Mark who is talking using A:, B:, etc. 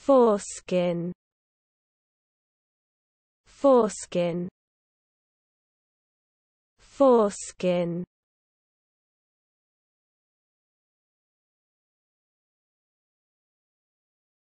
A: Foreskin Foreskin Foreskin